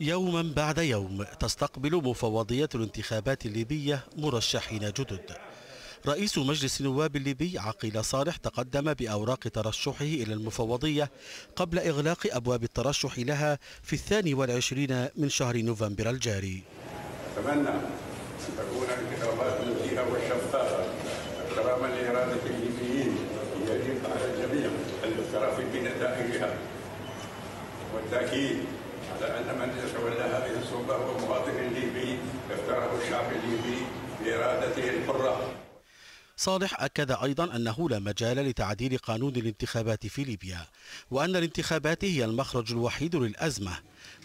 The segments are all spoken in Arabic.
يوما بعد يوم تستقبل مفوضيات الانتخابات الليبية مرشحين جدد رئيس مجلس النواب الليبي عقيل صالح تقدم بأوراق ترشحه إلى المفوضية قبل إغلاق أبواب الترشح لها في الثاني والعشرين من شهر نوفمبر الجاري أتمنى تكون الانتخابات مجدية وشفافة احتراما لإرادة الليبيين يجب على الجميع الاعتراف بنتائجها والتأكيد الشعب الليبي بإرادته الحرة صالح أكد أيضا أنه لا مجال لتعديل قانون الانتخابات في ليبيا وأن الانتخابات هي المخرج الوحيد للأزمة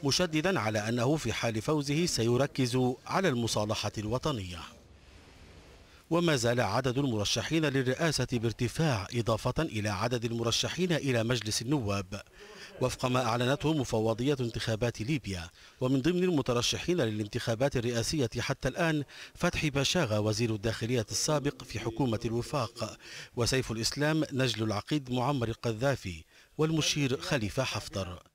مشددا على أنه في حال فوزه سيركز على المصالحة الوطنية وما زال عدد المرشحين للرئاسة بارتفاع إضافة إلى عدد المرشحين إلى مجلس النواب وفق ما أعلنته مفوضية انتخابات ليبيا ومن ضمن المترشحين للانتخابات الرئاسية حتى الآن فتحي بشاغة وزير الداخلية السابق في حكومة الوفاق وسيف الإسلام نجل العقيد معمر القذافي والمشير خليفة حفتر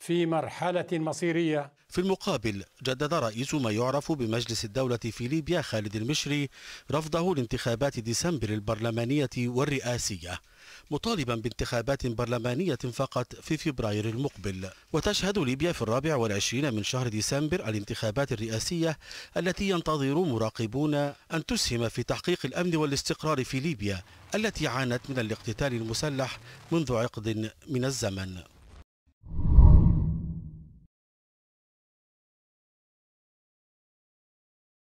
في مرحلة مصيرية في المقابل جدد رئيس ما يعرف بمجلس الدولة في ليبيا خالد المشري رفضه لانتخابات ديسمبر البرلمانية والرئاسية مطالبا بانتخابات برلمانية فقط في فبراير المقبل وتشهد ليبيا في الرابع والعشرين من شهر ديسمبر الانتخابات الرئاسية التي ينتظر مراقبون أن تسهم في تحقيق الأمن والاستقرار في ليبيا التي عانت من الاقتتال المسلح منذ عقد من الزمن